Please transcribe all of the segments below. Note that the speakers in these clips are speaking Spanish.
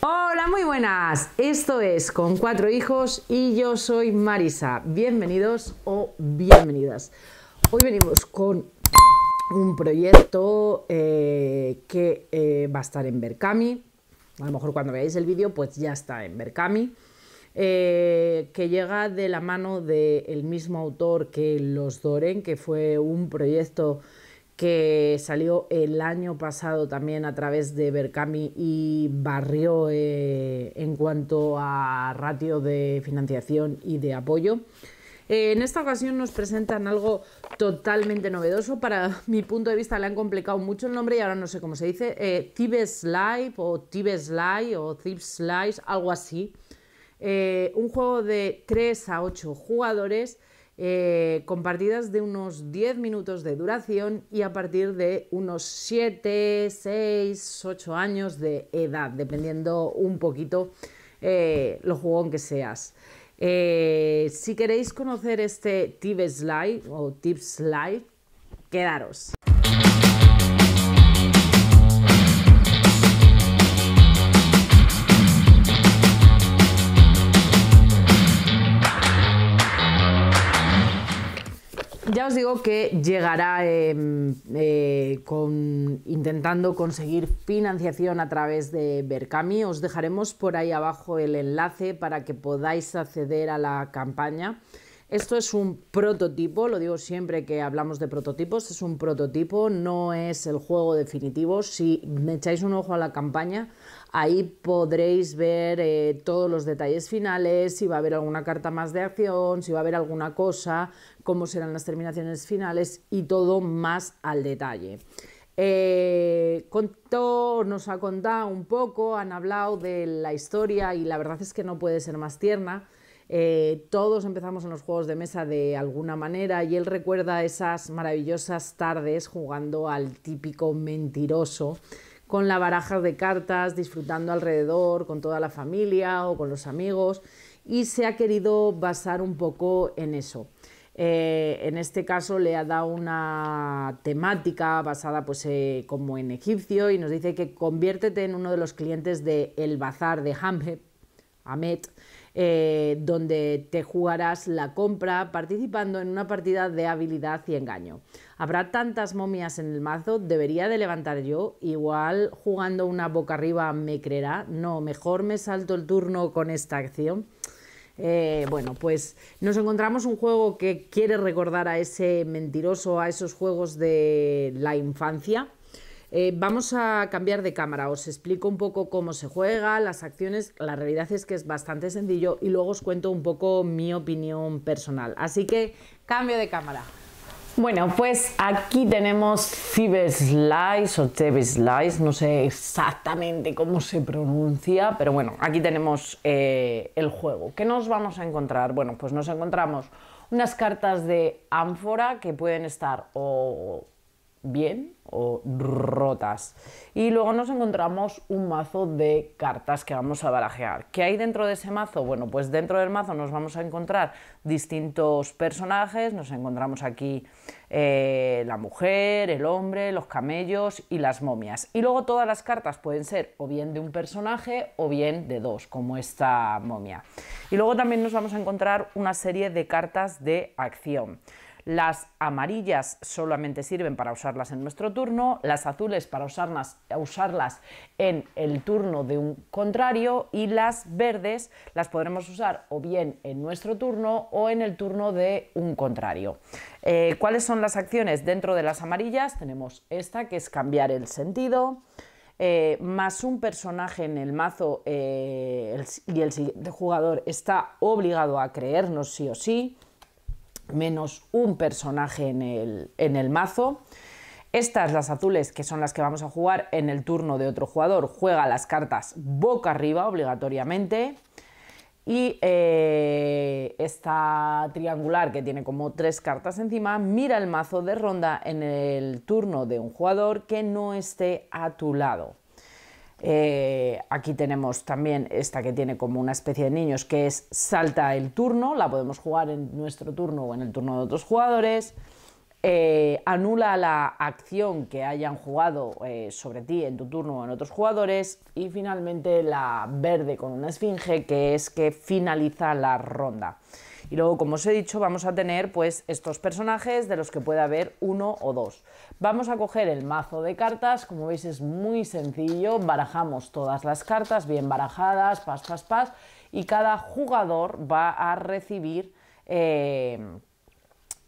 Hola, muy buenas. Esto es Con cuatro hijos y yo soy Marisa. Bienvenidos o bienvenidas. Hoy venimos con un proyecto eh, que eh, va a estar en Berkami. A lo mejor cuando veáis el vídeo, pues ya está en Bercami. Eh, que llega de la mano del mismo autor que Los Doren, que fue un proyecto que salió el año pasado también a través de Berkami y Barrio eh, en cuanto a ratio de financiación y de apoyo. Eh, en esta ocasión nos presentan algo totalmente novedoso. Para mi punto de vista le han complicado mucho el nombre y ahora no sé cómo se dice. Eh, Thieves Live o Thieves Live o Thieves Live, algo así. Eh, un juego de 3 a 8 jugadores eh, compartidas de unos 10 minutos de duración y a partir de unos 7, 6, 8 años de edad, dependiendo un poquito eh, lo jugón que seas. Eh, si queréis conocer este Slide o Tips Slide, quedaros. ya os digo que llegará em, eh, intentando conseguir financiación a través de Berkami. Os dejaremos por ahí abajo el enlace para que podáis acceder a la campaña. Esto es un prototipo, lo digo siempre que hablamos de prototipos, es un prototipo, no es el juego definitivo. Si me echáis un ojo a la campaña, Ahí podréis ver eh, todos los detalles finales, si va a haber alguna carta más de acción, si va a haber alguna cosa, cómo serán las terminaciones finales y todo más al detalle. Eh, nos ha contado un poco, han hablado de la historia y la verdad es que no puede ser más tierna. Eh, todos empezamos en los juegos de mesa de alguna manera y él recuerda esas maravillosas tardes jugando al típico mentiroso con la baraja de cartas, disfrutando alrededor, con toda la familia o con los amigos, y se ha querido basar un poco en eso. Eh, en este caso le ha dado una temática basada pues, eh, como en egipcio y nos dice que conviértete en uno de los clientes de El Bazar de Hamed, eh, donde te jugarás la compra participando en una partida de habilidad y engaño. Habrá tantas momias en el mazo, debería de levantar yo, igual jugando una boca arriba me creerá, no, mejor me salto el turno con esta acción. Eh, bueno, pues nos encontramos un juego que quiere recordar a ese mentiroso, a esos juegos de la infancia, eh, vamos a cambiar de cámara, os explico un poco cómo se juega, las acciones, la realidad es que es bastante sencillo y luego os cuento un poco mi opinión personal. Así que cambio de cámara. Bueno, pues aquí tenemos Ciberslice, Slice o Ciber Slice, no sé exactamente cómo se pronuncia, pero bueno, aquí tenemos eh, el juego. ¿Qué nos vamos a encontrar? Bueno, pues nos encontramos unas cartas de ánfora que pueden estar o bien o rotas. Y luego nos encontramos un mazo de cartas que vamos a barajear. ¿Qué hay dentro de ese mazo? Bueno, pues dentro del mazo nos vamos a encontrar distintos personajes. Nos encontramos aquí eh, la mujer, el hombre, los camellos y las momias. Y luego todas las cartas pueden ser o bien de un personaje o bien de dos, como esta momia. Y luego también nos vamos a encontrar una serie de cartas de acción. Las amarillas solamente sirven para usarlas en nuestro turno, las azules para usarlas, en el turno de un contrario y las verdes las podremos usar o bien en nuestro turno o en el turno de un contrario. Eh, ¿Cuáles son las acciones dentro de las amarillas? Tenemos esta que es cambiar el sentido. Eh, más un personaje en el mazo eh, y el siguiente jugador está obligado a creernos sí o sí menos un personaje en el, mazo. Estas, las azules, que son las que vamos a jugar en el turno de otro jugador, juega las cartas boca arriba obligatoriamente. Y eh, esta triangular que tiene como tres cartas encima, mira el mazo de ronda en el turno de un jugador que no esté a tu lado. Eh, aquí tenemos también esta que tiene como una especie de niños que es salta el turno, la podemos jugar en nuestro turno o en el turno de otros jugadores. Eh, anula la acción que hayan jugado eh, sobre ti en tu turno o en otros jugadores. Y finalmente la verde con una esfinge que es que finaliza la ronda. Y luego, como os he dicho, vamos a tener pues estos personajes de los que puede haber uno o dos. Vamos a coger el mazo de cartas, como veis es muy sencillo, barajamos todas las cartas bien barajadas, pas, pas, pas, y cada jugador va a recibir eh,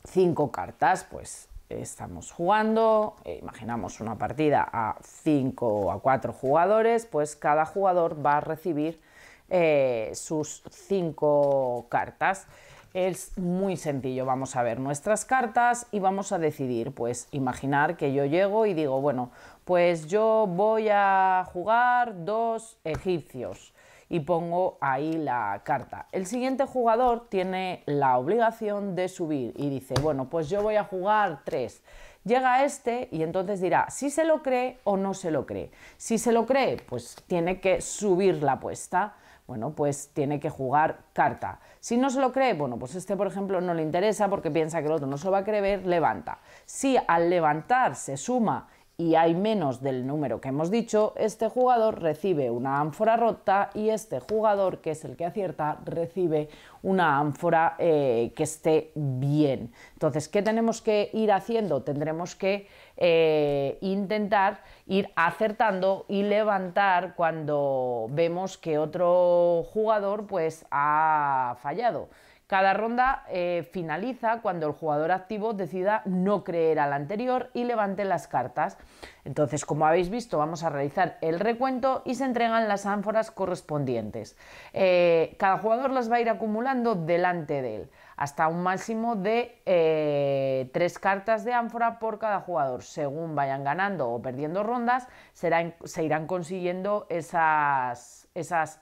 cinco cartas, pues estamos jugando, eh, imaginamos una partida a cinco o a 4 jugadores, pues cada jugador va a recibir eh, sus cinco cartas. Es muy sencillo, vamos a ver nuestras cartas y vamos a decidir, pues imaginar que yo llego y digo, bueno, pues yo voy a jugar dos egipcios y pongo ahí la carta. El siguiente jugador tiene la obligación de subir y dice, bueno, pues yo voy a jugar tres. Llega este y entonces dirá si se lo cree o no se lo cree. Si se lo cree, pues tiene que subir la apuesta bueno, pues tiene que jugar carta. Si no se lo cree, bueno, pues este, por ejemplo, no le interesa porque piensa que el otro no se lo va a creer, levanta. Si al levantar se suma y hay menos del número que hemos dicho, este jugador recibe una ánfora rota y este jugador, que es el que acierta, recibe una ánfora eh, que esté bien. Entonces, ¿qué tenemos que ir haciendo? Tendremos que eh, intentar ir acertando y levantar cuando vemos que otro jugador pues ha fallado. Cada ronda eh, finaliza cuando el jugador activo decida no creer al anterior y levante las cartas. Entonces, como habéis visto, vamos a realizar el recuento y se entregan las ánforas correspondientes. Eh, cada jugador las va a ir acumulando delante de él, hasta un máximo de eh, tres cartas de ánfora por cada jugador. Según vayan ganando o perdiendo rondas, se irán consiguiendo esas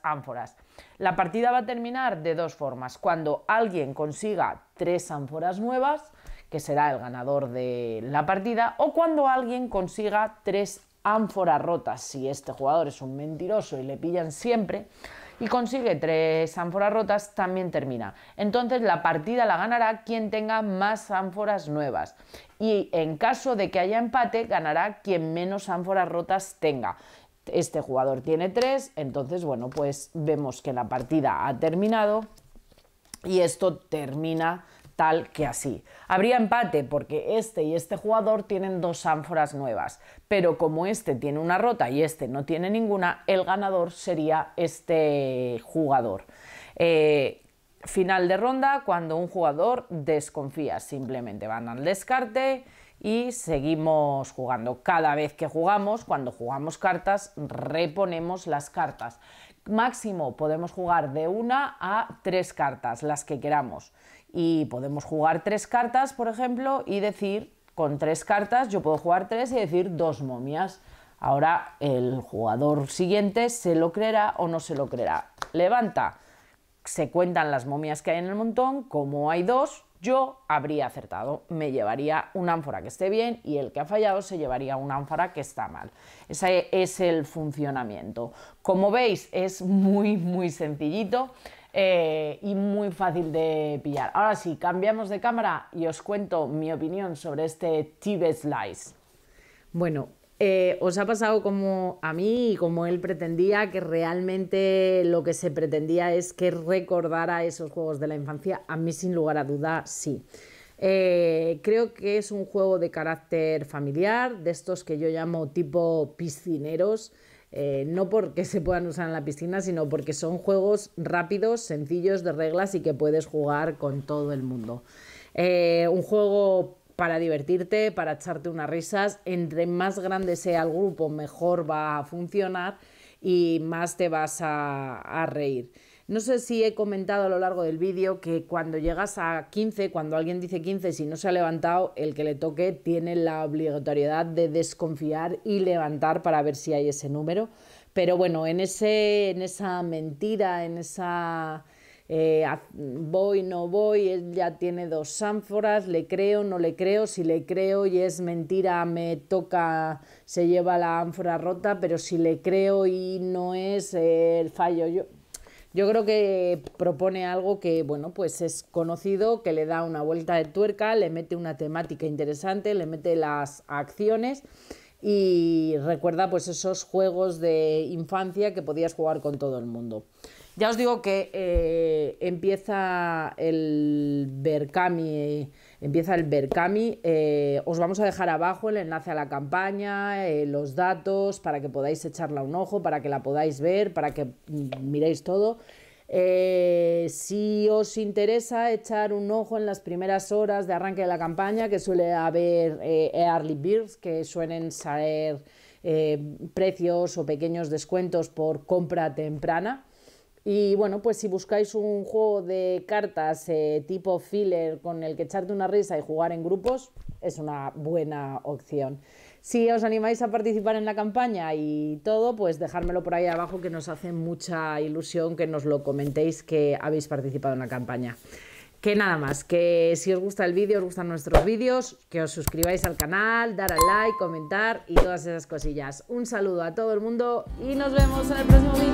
ánforas. La partida va a terminar de dos formas. Cuando alguien consiga tres ánforas nuevas, que será el ganador de la partida, o cuando alguien consiga tres ánforas rotas. Si este jugador es un mentiroso y le pillan siempre y consigue tres ánforas rotas, también termina. Entonces la partida la ganará quien tenga más ánforas nuevas. Y en caso de que haya empate, ganará quien menos ánforas rotas tenga. Este jugador tiene tres, entonces bueno, pues vemos que la partida ha terminado y esto termina tal que así. Habría empate porque este y este jugador tienen dos ánforas nuevas, pero como este tiene una rota y este no tiene ninguna, el ganador sería este jugador. Eh, final de ronda cuando un jugador desconfía, simplemente van al descarte y seguimos jugando. Cada vez que jugamos, cuando jugamos cartas, reponemos las cartas. Máximo podemos jugar de una a tres cartas, las que queramos. Y podemos jugar tres cartas, por ejemplo, y decir, con tres cartas, yo puedo jugar tres y decir dos momias. Ahora el jugador siguiente se lo creerá o no se lo creerá. Levanta. Se cuentan las momias que hay en el montón, como hay dos, yo habría acertado, me llevaría un ánfora que esté bien y el que ha fallado se llevaría un ánfora que está mal. Ese es el funcionamiento. Como veis es muy muy sencillito eh, y muy fácil de pillar. Ahora sí, cambiamos de cámara y os cuento mi opinión sobre este Tibet Slice. Bueno, eh, ¿Os ha pasado como a mí y como él pretendía que realmente lo que se pretendía es que recordara esos juegos de la infancia? A mí sin lugar a duda sí. Eh, creo que es un juego de carácter familiar, de estos que yo llamo tipo piscineros, eh, no porque se puedan usar en la piscina, sino porque son juegos rápidos, sencillos de reglas y que puedes jugar con todo el mundo. un juego para divertirte, para echarte unas risas. Entre más grande sea el grupo, mejor va a funcionar y más te vas a, reír. No sé si he comentado a lo largo del vídeo que cuando llegas a 15, cuando alguien dice 15, si no se ha levantado, el que le toque tiene la obligatoriedad de desconfiar y levantar para ver si hay ese número. Pero bueno, en, ese, en esa mentira, en esa eh, voy, no voy, él ya tiene dos ánforas, le creo, no le creo, si le creo y es mentira, me toca, se lleva la ánfora rota, pero si le creo y no es, eh, el fallo yo. Yo creo que propone algo que, bueno, pues es conocido, que le da una vuelta de tuerca, le mete una temática interesante, le mete las acciones y recuerda pues esos juegos de infancia que podías jugar con todo el mundo. Ya os digo que eh, empieza el Berkami, empieza el Berkami. Eh, os vamos a dejar abajo el enlace a la campaña, eh, los datos, para que podáis echarla un ojo, para que la podáis ver, para que mm, miréis todo. si os interesa echar un ojo en las primeras horas de arranque de la campaña, que suele haber e early birds, que suelen salir precios o pequeños descuentos por compra temprana. Y bueno, pues si buscáis un juego de cartas eh, tipo filler con el que echarte una risa y jugar en grupos, es una buena opción. Si os animáis a participar en la campaña y todo, pues dejármelo por ahí abajo que nos hace mucha ilusión que nos lo comentéis que habéis participado en la campaña. Que nada más, que si os gusta el vídeo, os gustan nuestros vídeos, que os suscribáis al canal, dar al like, comentar y todas esas cosillas. Un saludo a todo el mundo y nos vemos en el próximo vídeo.